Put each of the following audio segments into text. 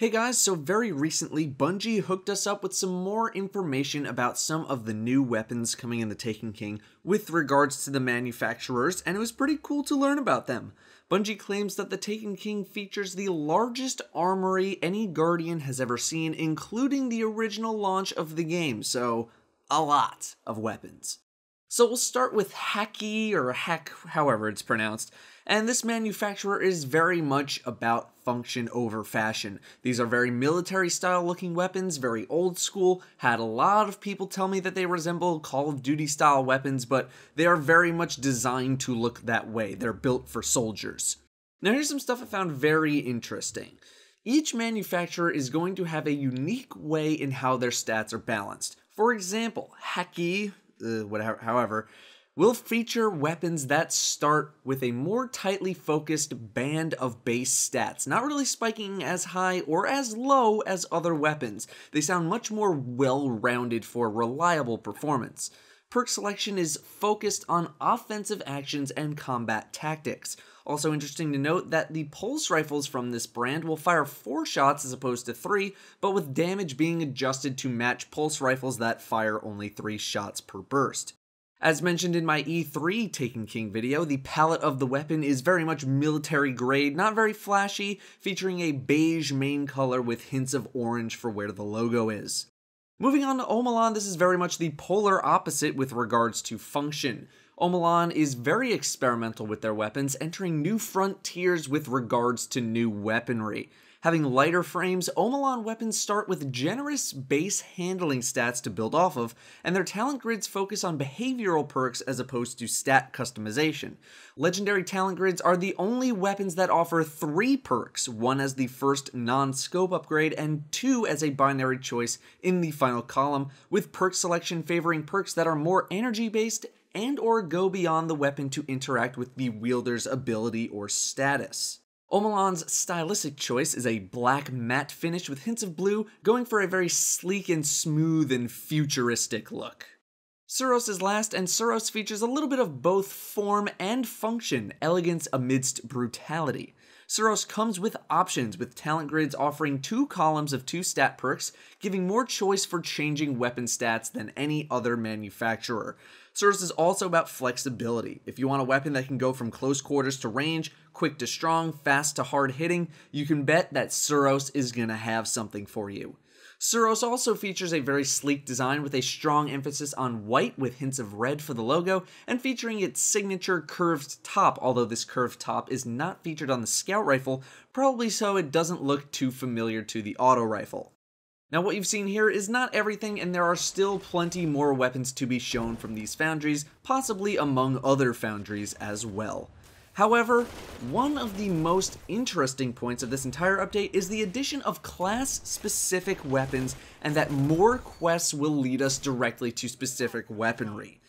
Hey guys, so very recently, Bungie hooked us up with some more information about some of the new weapons coming in the Taken King with regards to the manufacturers, and it was pretty cool to learn about them. Bungie claims that the Taken King features the largest armory any Guardian has ever seen, including the original launch of the game, so a lot of weapons. So we'll start with Hacky or Hack, however it's pronounced. And this manufacturer is very much about function over fashion. These are very military style looking weapons, very old school. Had a lot of people tell me that they resemble Call of Duty style weapons, but they are very much designed to look that way. They're built for soldiers. Now here's some stuff I found very interesting. Each manufacturer is going to have a unique way in how their stats are balanced. For example, Hacky, uh, whatever, however, will feature weapons that start with a more tightly focused band of base stats, not really spiking as high or as low as other weapons. They sound much more well rounded for reliable performance. Perk selection is focused on offensive actions and combat tactics. Also interesting to note that the pulse rifles from this brand will fire 4 shots as opposed to 3, but with damage being adjusted to match pulse rifles that fire only 3 shots per burst. As mentioned in my E3 Taken King video, the palette of the weapon is very much military grade, not very flashy, featuring a beige main color with hints of orange for where the logo is. Moving on to Omelon, this is very much the polar opposite with regards to function. Omelan is very experimental with their weapons, entering new frontiers with regards to new weaponry. Having lighter frames, Omelan weapons start with generous base handling stats to build off of, and their talent grids focus on behavioral perks as opposed to stat customization. Legendary talent grids are the only weapons that offer three perks, one as the first non-scope upgrade and two as a binary choice in the final column, with perk selection favoring perks that are more energy-based and or go beyond the weapon to interact with the wielder's ability or status. Omelon's stylistic choice is a black matte finish with hints of blue, going for a very sleek and smooth and futuristic look. Suros is last, and Suros features a little bit of both form and function, elegance amidst brutality. Suros comes with options, with talent grids offering two columns of two stat perks, giving more choice for changing weapon stats than any other manufacturer. Suros is also about flexibility. If you want a weapon that can go from close quarters to range, quick to strong, fast to hard hitting, you can bet that Suros is going to have something for you. Suros also features a very sleek design with a strong emphasis on white with hints of red for the logo and featuring its signature curved top, although this curved top is not featured on the scout rifle, probably so it doesn't look too familiar to the auto rifle. Now what you've seen here is not everything and there are still plenty more weapons to be shown from these foundries, possibly among other foundries as well. However, one of the most interesting points of this entire update is the addition of class-specific weapons and that more quests will lead us directly to specific weaponry.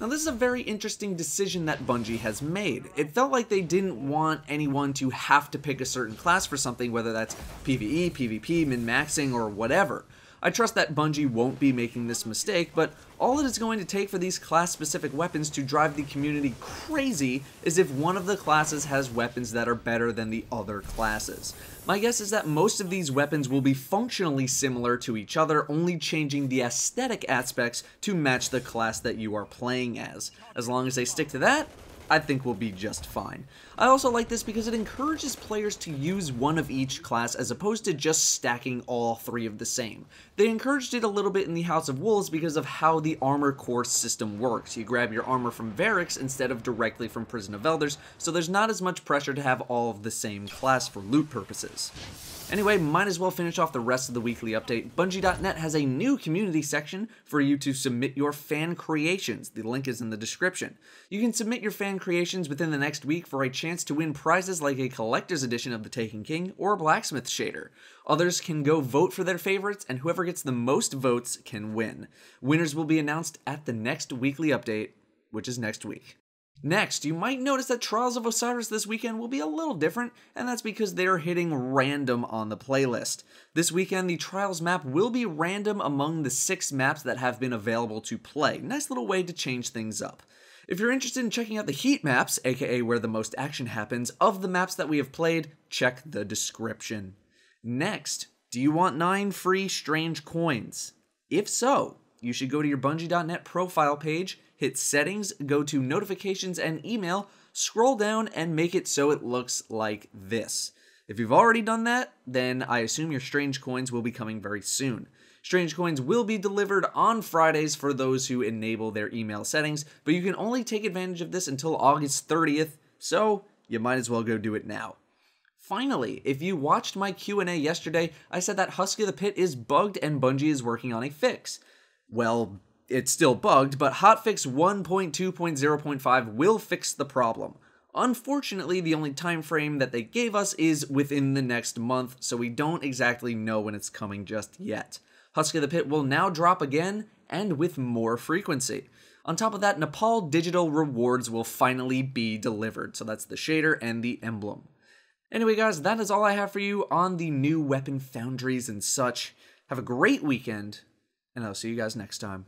Now this is a very interesting decision that Bungie has made. It felt like they didn't want anyone to have to pick a certain class for something, whether that's PvE, PvP, min-maxing, or whatever. I trust that Bungie won't be making this mistake, but all it is going to take for these class-specific weapons to drive the community crazy is if one of the classes has weapons that are better than the other classes. My guess is that most of these weapons will be functionally similar to each other, only changing the aesthetic aspects to match the class that you are playing as. As long as they stick to that, I think we'll be just fine. I also like this because it encourages players to use one of each class as opposed to just stacking all three of the same. They encouraged it a little bit in the House of Wolves because of how the armor core system works. You grab your armor from Varix instead of directly from Prison of Elders, so there's not as much pressure to have all of the same class for loot purposes. Anyway, might as well finish off the rest of the weekly update. Bungie.net has a new community section for you to submit your fan creations. The link is in the description. You can submit your fan creations within the next week for a chance to win prizes like a collector's edition of The Taken King or a blacksmith shader. Others can go vote for their favorites, and whoever gets the most votes can win. Winners will be announced at the next weekly update, which is next week. Next, you might notice that Trials of Osiris this weekend will be a little different, and that's because they are hitting random on the playlist. This weekend, the Trials map will be random among the six maps that have been available to play. Nice little way to change things up. If you're interested in checking out the heat maps, aka where the most action happens, of the maps that we have played, check the description. Next, do you want 9 free strange coins? If so, you should go to your Bungie.net profile page hit settings, go to notifications and email, scroll down and make it so it looks like this. If you've already done that, then I assume your strange coins will be coming very soon. Strange coins will be delivered on Fridays for those who enable their email settings, but you can only take advantage of this until August 30th, so you might as well go do it now. Finally, if you watched my Q&A yesterday, I said that Husky the Pit is bugged and Bungie is working on a fix. Well, it's still bugged, but hotfix 1.2.0.5 will fix the problem. Unfortunately, the only time frame that they gave us is within the next month, so we don't exactly know when it's coming just yet. Husky of the Pit will now drop again, and with more frequency. On top of that, Nepal digital rewards will finally be delivered, so that's the shader and the emblem. Anyway guys, that is all I have for you on the new weapon foundries and such. Have a great weekend, and I'll see you guys next time.